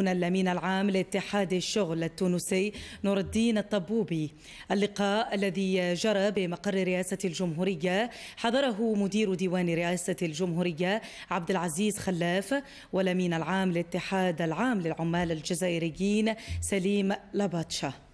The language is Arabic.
الأمين العام لاتحاد الشغل التونسي نور الدين الطبوبي اللقاء الذي جرى بمقر رئاسة الجمهورية حضره مدير ديوان رئاسة الجمهورية عبد العزيز خلاف والأمين العام لاتحاد العام للعمال الجزائريين سليم لاباتشا